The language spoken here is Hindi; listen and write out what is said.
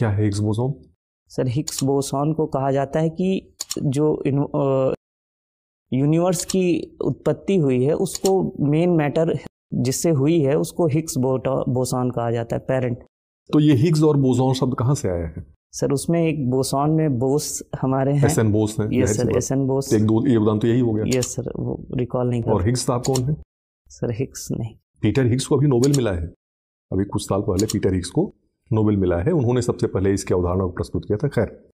क्या है Higgs boson sir Higgs boson को कहा जाता है कि जो यूनिवर्स की उत्पत्ति हुई है उसको मेन मैटर जिससे हुई है उसको हिग्स बोसोन कहा जाता है पेरेंट तो ये हिग्स और बोसोन शब्द कहाँ से आया है सर उसमें एक बोसोन में बोस हमारे हैं एसएन बोस हैं यस सर एसएन बोस एक दो योगदान तो यही हो गया यस सर वो रिकॉल नहीं कर और हिग्स साहब कौन है सर हिग्स नहीं पीटर हिग्स को अभी नोबेल मिला है अभी कुछ साल पहले पीटर हिग्स को नोबेल मिला है उन्होंने सबसे पहले इसके अवधारणा को प्रस्तुत किया था खैर